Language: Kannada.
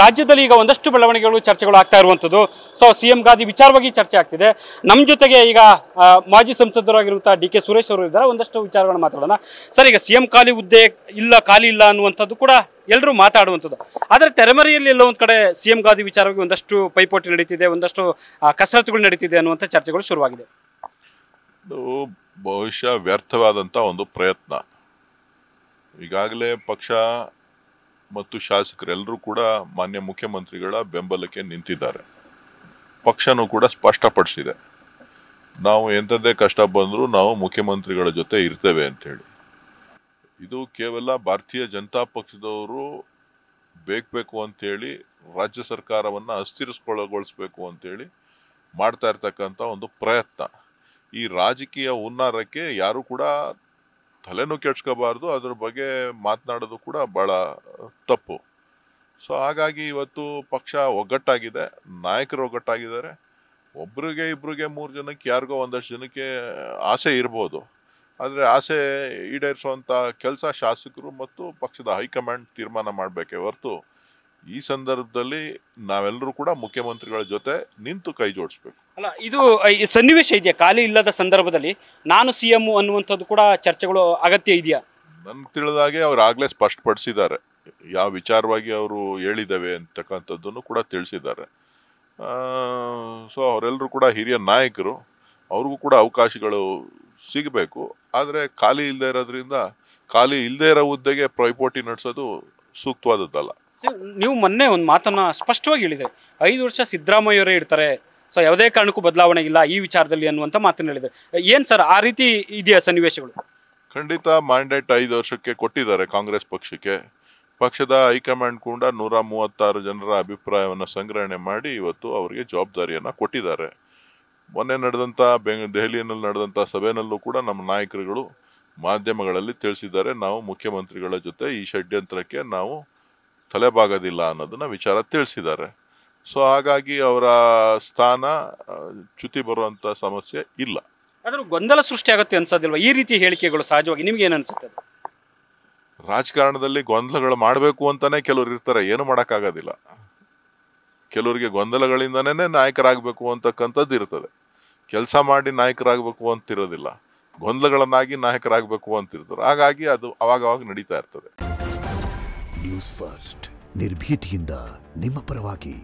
ರಾಜ್ಯದಲ್ಲಿ ಈಗ ಒಂದಷ್ಟು ಬೆಳವಣಿಗೆಗಳು ಚರ್ಚೆಗಳು ಆಗ್ತಾ ಇರುವಂಥದ್ದು ಸೊ ಸಿ ಎಂ ಗಾದಿ ವಿಚಾರವಾಗಿ ಚರ್ಚೆ ಆಗ್ತಿದೆ ನಮ್ಮ ಜೊತೆಗೆ ಈಗ ಮಾಜಿ ಸಂಸದರಾಗಿರುವಂಥ ಡಿ ಕೆ ಸುರೇಶ್ ಅವರು ಇದ್ದಾರೆ ಒಂದಷ್ಟು ವಿಚಾರಗಳನ್ನ ಮಾತಾಡೋಣ ಸರ್ ಈಗ ಸಿ ಎಂ ಖಾಲಿ ಹುದ್ದೆ ಇಲ್ಲ ಖಾಲಿ ಇಲ್ಲ ಅನ್ನುವಂಥದ್ದು ಕೂಡ ಎಲ್ಲರೂ ಮಾತಾಡುವಂಥದ್ದು ಆದರೆ ತೆರೆಮರೆಯಲ್ಲಿ ಎಲ್ಲ ಒಂದು ಕಡೆ ಸಿ ಎಂ ಗಾದಿ ವಿಚಾರವಾಗಿ ಒಂದಷ್ಟು ಪೈಪೋಟಿ ನಡೀತಿದೆ ಒಂದಷ್ಟು ಕಸರತ್ತುಗಳು ನಡೀತಿದೆ ಅನ್ನುವಂಥ ಚರ್ಚೆಗಳು ಶುರುವಾಗಿದೆ ಬಹುಶಃ ವ್ಯರ್ಥವಾದಂಥ ಒಂದು ಪ್ರಯತ್ನ ಈಗಾಗಲೇ ಪಕ್ಷ ಮತ್ತು ಶಾಸಕರೆಲ್ಲರೂ ಕೂಡ ಮಾನ್ಯ ಮುಖ್ಯಮಂತ್ರಿಗಳ ಬೆಂಬಲಕ್ಕೆ ನಿಂತಿದ್ದಾರೆ ಪಕ್ಷನೂ ಕೂಡ ಸ್ಪಷ್ಟಪಡಿಸಿದೆ ನಾವು ಎಂಥದ್ದೇ ಕಷ್ಟ ಬಂದರೂ ನಾವು ಮುಖ್ಯಮಂತ್ರಿಗಳ ಜೊತೆ ಇರ್ತೇವೆ ಅಂತೇಳಿ ಇದು ಕೇವಲ ಭಾರತೀಯ ಜನತಾ ಪಕ್ಷದವರು ಬೇಕು ಬೇಕು ಅಂತೇಳಿ ರಾಜ್ಯ ಸರ್ಕಾರವನ್ನು ಅಸ್ಥಿರಗೊಳಿಸ್ಬೇಕು ಅಂತೇಳಿ ಮಾಡ್ತಾ ಇರ್ತಕ್ಕಂಥ ಒಂದು ಪ್ರಯತ್ನ ಈ ರಾಜಕೀಯ ಹುನ್ನಾರಕ್ಕೆ ಯಾರು ಕೂಡ ತಲೆನೂ ಕೆಡ್ಸ್ಕೋಬಾರ್ದು ಅದ್ರ ಬಗ್ಗೆ ಮಾತನಾಡೋದು ಕೂಡ ಭಾಳ ತಪ್ಪು ಸೊ ಹಾಗಾಗಿ ಇವತ್ತು ಪಕ್ಷ ಒಗ್ಗಟ್ಟಾಗಿದೆ ನಾಯಕರು ಒಗ್ಗಟ್ಟಾಗಿದ್ದಾರೆ ಒಬ್ರಿಗೆ ಇಬ್ಬರಿಗೆ ಮೂರು ಜನಕ್ಕೆ ಯಾರಿಗೋ ಒಂದಷ್ಟು ಜನಕ್ಕೆ ಆಸೆ ಇರ್ಬೋದು ಆದರೆ ಆಸೆ ಈಡೇರಿಸುವಂಥ ಕೆಲಸ ಶಾಸಕರು ಮತ್ತು ಪಕ್ಷದ ಹೈಕಮಾಂಡ್ ತೀರ್ಮಾನ ಮಾಡಬೇಕೇ ಹೊರತು ಈ ಸಂದರ್ಭದಲ್ಲಿ ನಾವೆಲ್ಲರೂ ಕೂಡ ಮುಖ್ಯಮಂತ್ರಿಗಳ ಜೊತೆ ನಿಂತು ಕೈ ಜೋಡಿಸ್ಬೇಕು ಅಲ್ಲ ಇದು ಈ ಸನ್ನಿವೇಶ ಇದೆಯಾ ಖಾಲಿ ಇಲ್ಲದ ಸಂದರ್ಭದಲ್ಲಿ ನಾನು ಸಿ ಎಂ ಅನ್ನುವಂಥದ್ದು ಕೂಡ ಚರ್ಚೆಗಳು ಅಗತ್ಯ ಇದೆಯಾ ನನಗೆ ತಿಳಿದಾಗೆ ಅವ್ರು ಆಗಲೇ ಸ್ಪಷ್ಟಪಡಿಸಿದ್ದಾರೆ ಯಾವ ವಿಚಾರವಾಗಿ ಅವರು ಹೇಳಿದ್ದಾವೆ ಅಂತಕ್ಕಂಥದ್ದನ್ನು ಕೂಡ ತಿಳಿಸಿದ್ದಾರೆ ಸೊ ಅವರೆಲ್ಲರೂ ಕೂಡ ಹಿರಿಯ ನಾಯಕರು ಅವ್ರಿಗೂ ಕೂಡ ಅವಕಾಶಗಳು ಸಿಗಬೇಕು ಆದರೆ ಖಾಲಿ ಇಲ್ಲದೆ ಇರೋದ್ರಿಂದ ಖಾಲಿ ಇಲ್ಲದೆ ಇರೋ ಹುದ್ದೆಗೆ ಪೈಪೋಟಿ ನಡೆಸೋದು ಸೂಕ್ತವಾದದ್ದಲ್ಲ ನೀವು ಮೊನ್ನೆ ಒಂದು ಮಾತನ್ನ ಸ್ಪಷ್ಟವಾಗಿ ಹೇಳಿದೆ ಐದು ವರ್ಷ ಸಿದ್ದರಾಮಯ್ಯವರೇ ಇರ್ತಾರೆ ಸೊ ಯಾವುದೇ ಕಾರಣಕ್ಕೂ ಬದಲಾವಣೆ ಇಲ್ಲ ಈ ವಿಚಾರದಲ್ಲಿ ಅನ್ನುವಂಥ ಮಾತನ್ನು ಹೇಳಿದ್ದಾರೆ ಏನು ಸರ್ ಆ ರೀತಿ ಇದೆಯಾ ಸನ್ನಿವೇಶಗಳು ಖಂಡಿತ ಮ್ಯಾಂಡೇಟ್ ಐದು ವರ್ಷಕ್ಕೆ ಕೊಟ್ಟಿದ್ದಾರೆ ಕಾಂಗ್ರೆಸ್ ಪಕ್ಷಕ್ಕೆ ಪಕ್ಷದ ಹೈಕಮಾಂಡ್ ಕೂಡ ನೂರ ಮೂವತ್ತಾರು ಜನರ ಅಭಿಪ್ರಾಯವನ್ನು ಸಂಗ್ರಹಣೆ ಮಾಡಿ ಇವತ್ತು ಅವರಿಗೆ ಜವಾಬ್ದಾರಿಯನ್ನು ಕೊಟ್ಟಿದ್ದಾರೆ ಮೊನ್ನೆ ನಡೆದಂಥ ಬೆಂಗ್ ದೆಹಲಿಯಲ್ಲಿ ನಡೆದಂಥ ಸಭೆಯಲ್ಲೂ ಕೂಡ ನಮ್ಮ ನಾಯಕರುಗಳು ಮಾಧ್ಯಮಗಳಲ್ಲಿ ತಿಳಿಸಿದ್ದಾರೆ ನಾವು ಮುಖ್ಯಮಂತ್ರಿಗಳ ಜೊತೆ ಈ ಷಡ್ಯಂತ್ರಕ್ಕೆ ನಾವು ತಲೆಬಾಗೋದಿಲ್ಲ ಅನ್ನೋದನ್ನ ವಿಚಾರ ತಿಳಿಸಿದ್ದಾರೆ ಸೊ ಹಾಗಾಗಿ ಅವರ ಸ್ಥಾನ ಚ್ಯುತಿ ಬರುವಂಥ ಸಮಸ್ಯೆ ಇಲ್ಲ ಆದರೂ ಗೊಂದಲ ಸೃಷ್ಟಿಯಾಗುತ್ತೆ ಅನ್ಸೋದಿಲ್ವಾ ಈ ರೀತಿ ಹೇಳಿಕೆಗಳು ಸಹಜವಾಗಿ ನಿಮ್ಗೆ ಏನು ಅನ್ಸುತ್ತೆ ರಾಜಕಾರಣದಲ್ಲಿ ಗೊಂದಲಗಳು ಮಾಡಬೇಕು ಅಂತಾನೆ ಕೆಲವ್ರು ಇರ್ತಾರೆ ಏನು ಮಾಡೋಕ್ಕಾಗೋದಿಲ್ಲ ಕೆಲವರಿಗೆ ಗೊಂದಲಗಳಿಂದನೇ ನಾಯಕರಾಗಬೇಕು ಅಂತಕ್ಕಂಥದ್ದು ಇರ್ತದೆ ಕೆಲಸ ಮಾಡಿ ನಾಯಕರಾಗಬೇಕು ಅಂತಿರೋದಿಲ್ಲ ಗೊಂದಲಗಳನ್ನಾಗಿ ನಾಯಕರಾಗಬೇಕು ಅಂತಿರ್ತಾರೆ ಹಾಗಾಗಿ ಅದು ಅವಾಗವಾಗ ನಡೀತಾ ಇರ್ತದೆ ನ್ಯೂಸ್ ಫಸ್ಟ್ ನಿರ್ಭೀತಿಯಿಂದ ನಿಮ್ಮ ಪರವಾಗಿ